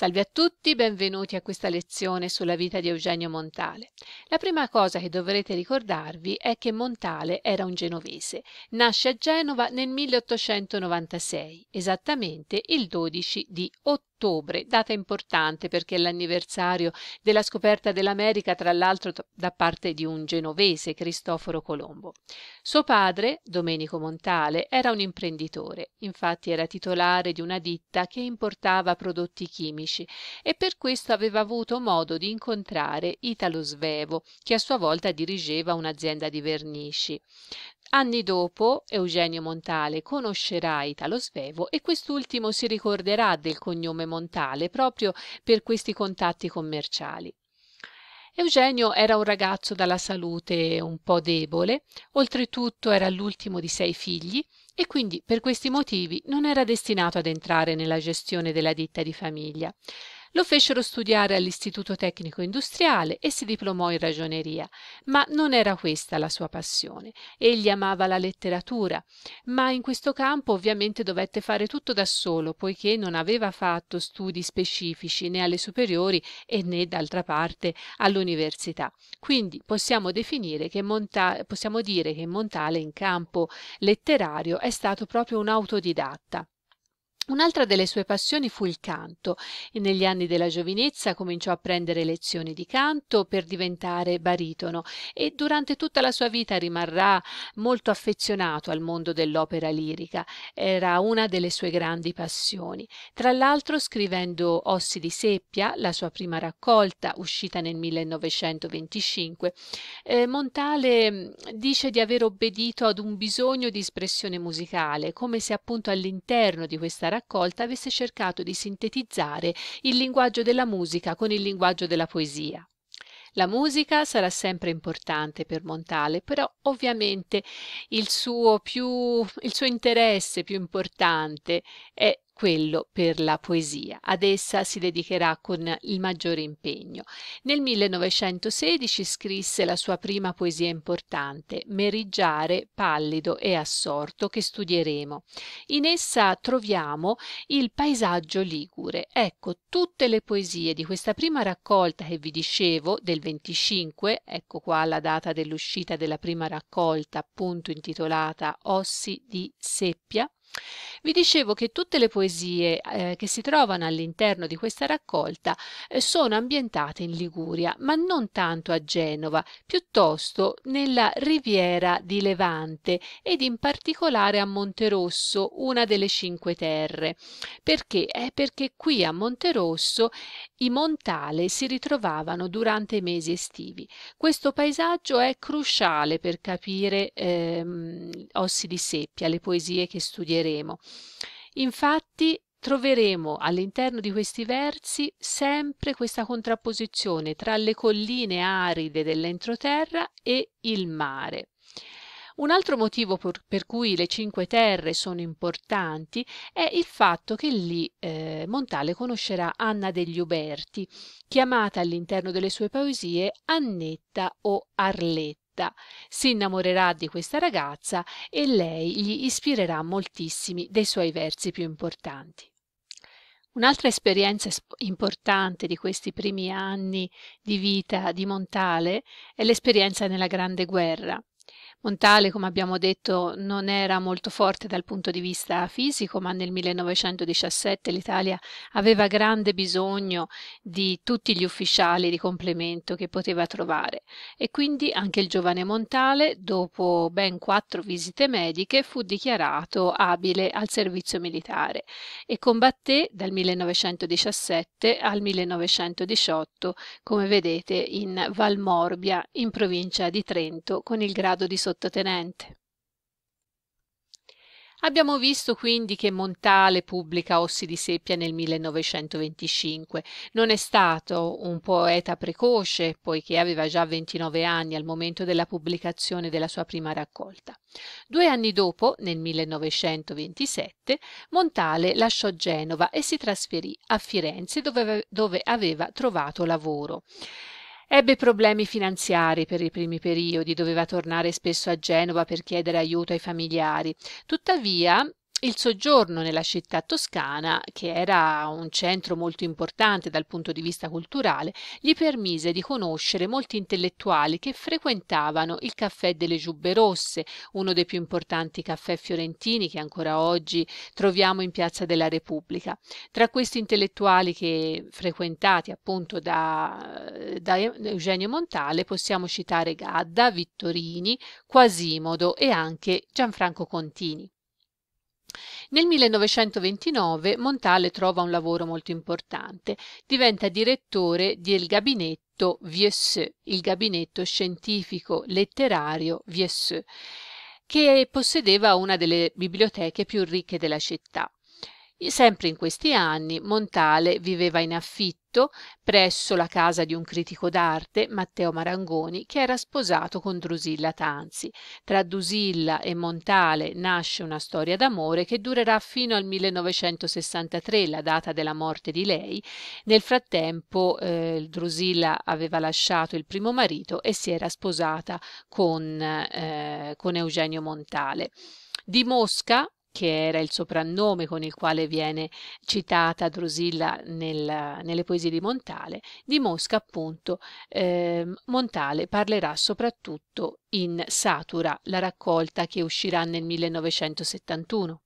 Salve a tutti, benvenuti a questa lezione sulla vita di Eugenio Montale. La prima cosa che dovrete ricordarvi è che Montale era un genovese. Nasce a Genova nel 1896, esattamente il 12 di ottobre ottobre, data importante perché è l'anniversario della scoperta dell'America, tra l'altro da parte di un genovese, Cristoforo Colombo. Suo padre, Domenico Montale, era un imprenditore, infatti era titolare di una ditta che importava prodotti chimici e per questo aveva avuto modo di incontrare Italo Svevo, che a sua volta dirigeva un'azienda di vernici. Anni dopo Eugenio Montale conoscerà Italo Svevo e quest'ultimo si ricorderà del cognome Montale proprio per questi contatti commerciali. Eugenio era un ragazzo dalla salute un po' debole, oltretutto era l'ultimo di sei figli e quindi per questi motivi non era destinato ad entrare nella gestione della ditta di famiglia. Lo fecero studiare all'Istituto Tecnico Industriale e si diplomò in ragioneria, ma non era questa la sua passione. Egli amava la letteratura, ma in questo campo ovviamente dovette fare tutto da solo, poiché non aveva fatto studi specifici né alle superiori e né d'altra parte all'università. Quindi possiamo definire che Monta- possiamo dire che Montale in campo letterario è stato proprio un autodidatta. Un'altra delle sue passioni fu il canto e negli anni della giovinezza cominciò a prendere lezioni di canto per diventare baritono e durante tutta la sua vita rimarrà molto affezionato al mondo dell'opera lirica. Era una delle sue grandi passioni. Tra l'altro scrivendo Ossi di seppia, la sua prima raccolta uscita nel 1925, eh, Montale mm, dice di aver obbedito ad un bisogno di espressione musicale, come se appunto all'interno di questa raccolta raccolta avesse cercato di sintetizzare il linguaggio della musica con il linguaggio della poesia. La musica sarà sempre importante per Montale, però ovviamente il suo, più, il suo interesse più importante è quello per la poesia. Ad essa si dedicherà con il maggiore impegno. Nel 1916 scrisse la sua prima poesia importante, Meriggiare, pallido e assorto, che studieremo. In essa troviamo il paesaggio ligure. Ecco, tutte le poesie di questa prima raccolta che vi dicevo, del 25, ecco qua la data dell'uscita della prima raccolta, appunto intitolata Ossi di Seppia, vi dicevo che tutte le poesie eh, che si trovano all'interno di questa raccolta eh, sono ambientate in Liguria, ma non tanto a Genova, piuttosto nella riviera di Levante ed in particolare a Monterosso, una delle Cinque Terre. Perché? Eh, perché qui a Monterosso i montale si ritrovavano durante i mesi estivi. Questo paesaggio è cruciale per capire ehm, Ossi di Seppia, le poesie che studieremo troveremo. Infatti troveremo all'interno di questi versi sempre questa contrapposizione tra le colline aride dell'entroterra e il mare. Un altro motivo per, cui le Cinque Terre sono importanti è il fatto che lì eh, Montale conoscerà Anna degli Uberti, chiamata all'interno delle sue poesie Annetta o Arletta vita. Si innamorerà di questa ragazza e lei gli ispirerà moltissimi dei suoi versi più importanti. Un'altra esperienza importante di questi primi anni di vita di Montale è l'esperienza nella Grande Guerra. Montale, come abbiamo detto, non era molto forte dal punto di vista fisico, ma nel 1917 l'Italia aveva grande bisogno di tutti gli ufficiali di complemento che poteva trovare e quindi anche il giovane Montale, dopo ben quattro visite mediche, fu dichiarato abile al servizio militare e combatté dal 1917 al 1918, come vedete, in Valmorbia, in provincia di Trento, con il grado di sottoscritto sottotenente. Abbiamo visto quindi che Montale pubblica Ossi di Seppia nel 1925. Non è stato un poeta precoce, poiché aveva già 29 anni al momento della pubblicazione della sua prima raccolta. Due anni dopo, nel 1927, Montale lasciò Genova e si trasferì a Firenze dove, aveva trovato lavoro. Ebbe problemi finanziari per i primi periodi, doveva tornare spesso a Genova per chiedere aiuto ai familiari. Tuttavia, il soggiorno nella città toscana, che era un centro molto importante dal punto di vista culturale, gli permise di conoscere molti intellettuali che frequentavano il caffè delle Giubbe Rosse, uno dei più importanti caffè fiorentini che ancora oggi troviamo in Piazza della Repubblica. Tra questi intellettuali che frequentati appunto da, da Eugenio Montale possiamo citare Gadda, Vittorini, Quasimodo e anche Gianfranco Contini. Nel 1929 Montale trova un lavoro molto importante, diventa direttore del gabinetto Viesseux, il gabinetto scientifico letterario Vieux, che possedeva una delle biblioteche più ricche della città. Sempre in questi anni Montale viveva in affitto presso la casa di un critico d'arte, Matteo Marangoni, che era sposato con Drusilla Tanzi. Tra Drusilla e Montale nasce una storia d'amore che durerà fino al 1963, la data della morte di lei. Nel frattempo eh, Drusilla aveva lasciato il primo marito e si era sposata con, eh, con Eugenio Montale. Di Mosca che era il soprannome con il quale viene citata Drusilla nel, nelle poesie di Montale, di Mosca appunto eh, Montale parlerà soprattutto in Satura, la raccolta che uscirà nel 1971.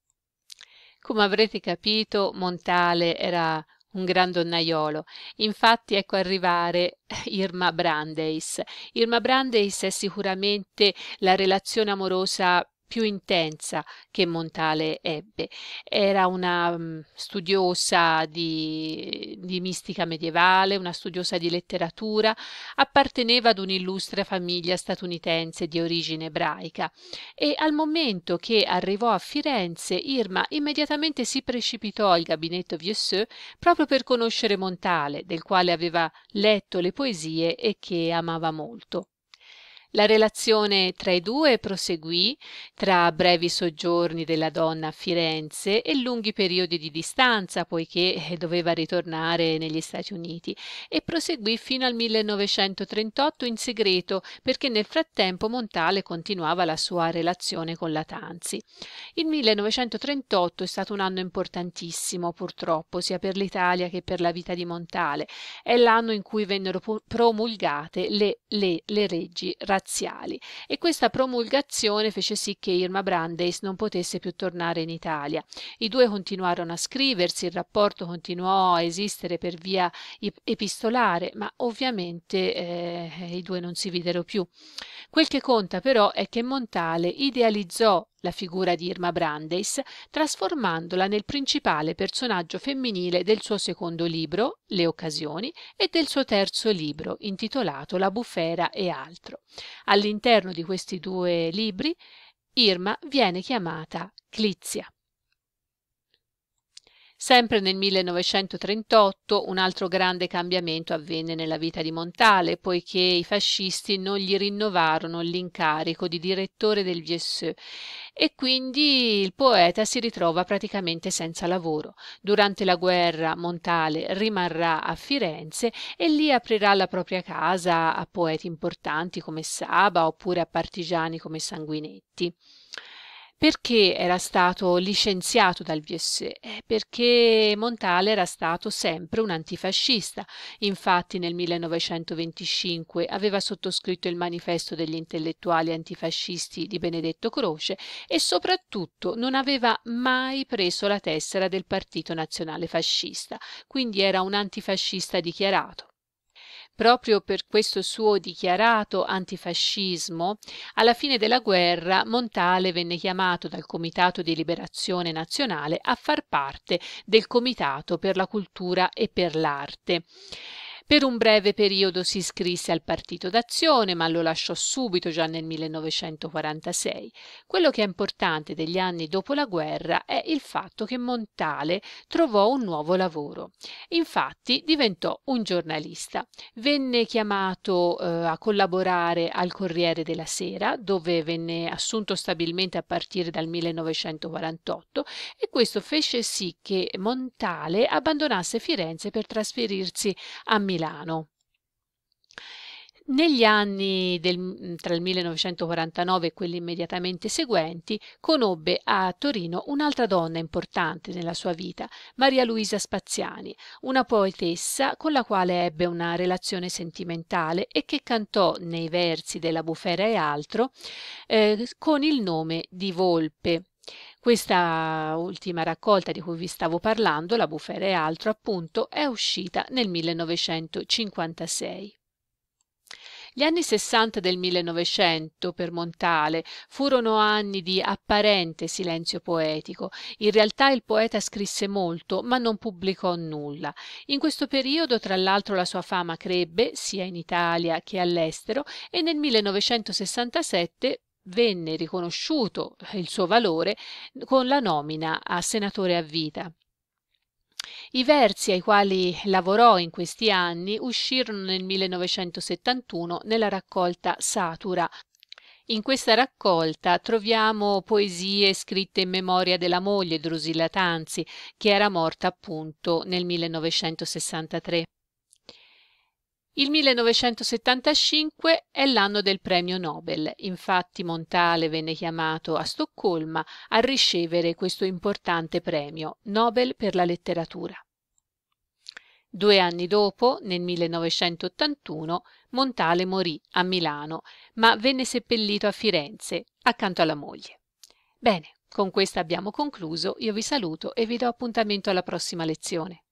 Come avrete capito, Montale era un gran donnaiolo. Infatti ecco arrivare Irma Brandeis. Irma Brandeis è sicuramente la relazione amorosa più intensa che Montale ebbe. Era una mm, studiosa di, di mistica medievale, una studiosa di letteratura, apparteneva ad un'illustre famiglia statunitense di origine ebraica e al momento che arrivò a Firenze Irma immediatamente si precipitò al gabinetto Vieusseux proprio per conoscere Montale, del quale aveva letto le poesie e che amava molto. La relazione tra i due proseguì tra brevi soggiorni della donna a Firenze e lunghi periodi di distanza, poiché eh, doveva ritornare negli Stati Uniti, e proseguì fino al 1938 in segreto, perché nel frattempo Montale continuava la sua relazione con la Tanzi. Il 1938 è stato un anno importantissimo, purtroppo, sia per l'Italia che per la vita di Montale. È l'anno in cui vennero promulgate le, le, le leggi razziali razziali e questa promulgazione fece sì che Irma Brandeis non potesse più tornare in Italia. I due continuarono a scriversi, il rapporto continuò a esistere per via epistolare, ma ovviamente eh, i due non si videro più. Quel che conta però è che Montale idealizzò la figura di Irma Brandeis, trasformandola nel principale personaggio femminile del suo secondo libro, Le occasioni, e del suo terzo libro, intitolato La bufera e altro. All'interno di questi due libri, Irma viene chiamata Clizia. Sempre nel 1938 un altro grande cambiamento avvenne nella vita di Montale, poiché i fascisti non gli rinnovarono l'incarico di direttore del Viesseux e quindi il poeta si ritrova praticamente senza lavoro. Durante la guerra Montale rimarrà a Firenze e lì aprirà la propria casa a poeti importanti come Saba oppure a partigiani come Sanguinetti. Perché era stato licenziato dal VSE? Eh, perché Montale era stato sempre un antifascista. Infatti nel 1925 aveva sottoscritto il manifesto degli intellettuali antifascisti di Benedetto Croce e soprattutto non aveva mai preso la tessera del Partito Nazionale Fascista, quindi era un antifascista dichiarato. Proprio per questo suo dichiarato antifascismo, alla fine della guerra Montale venne chiamato dal Comitato di Liberazione Nazionale a far parte del Comitato per la Cultura e per l'Arte. Per un breve periodo si iscrisse al Partito d'Azione, ma lo lasciò subito già nel 1946. Quello che è importante degli anni dopo la guerra è il fatto che Montale trovò un nuovo lavoro. Infatti diventò un giornalista. Venne chiamato eh, a collaborare al Corriere della Sera, dove venne assunto stabilmente a partire dal 1948 e questo fece sì che Montale abbandonasse Firenze per trasferirsi a Milano Milano. Negli anni del, mhmm, tra il 1949 e quelli immediatamente seguenti conobbe a Torino un'altra donna importante nella sua vita, Maria Luisa Spaziani, una poetessa con la quale ebbe una relazione sentimentale e che cantò nei versi della Bufera e altro eh, con il nome di Volpe questa ultima raccolta di cui vi stavo parlando, La bufera e altro, appunto, è uscita nel 1956. Gli anni 60 del 1900 per Montale furono anni di apparente silenzio poetico. In realtà il poeta scrisse molto, ma non pubblicò nulla. In questo periodo, tra l'altro, la sua fama crebbe sia in Italia che all'estero e nel 1967 venne riconosciuto eh, il suo valore con la nomina a senatore a vita. I versi ai quali lavorò in questi anni uscirono nel 1971 nella raccolta Satura. In questa raccolta troviamo poesie scritte in memoria della moglie Drusilla Tanzi, che era morta appunto nel 1963. Il 1975 è l'anno del premio Nobel, infatti Montale venne chiamato a Stoccolma a ricevere questo importante premio, Nobel per la letteratura. Due anni dopo, nel 1981, Montale morì a Milano, ma venne seppellito a Firenze, accanto alla moglie. Bene, con questa abbiamo concluso, io vi saluto e vi do appuntamento alla prossima lezione.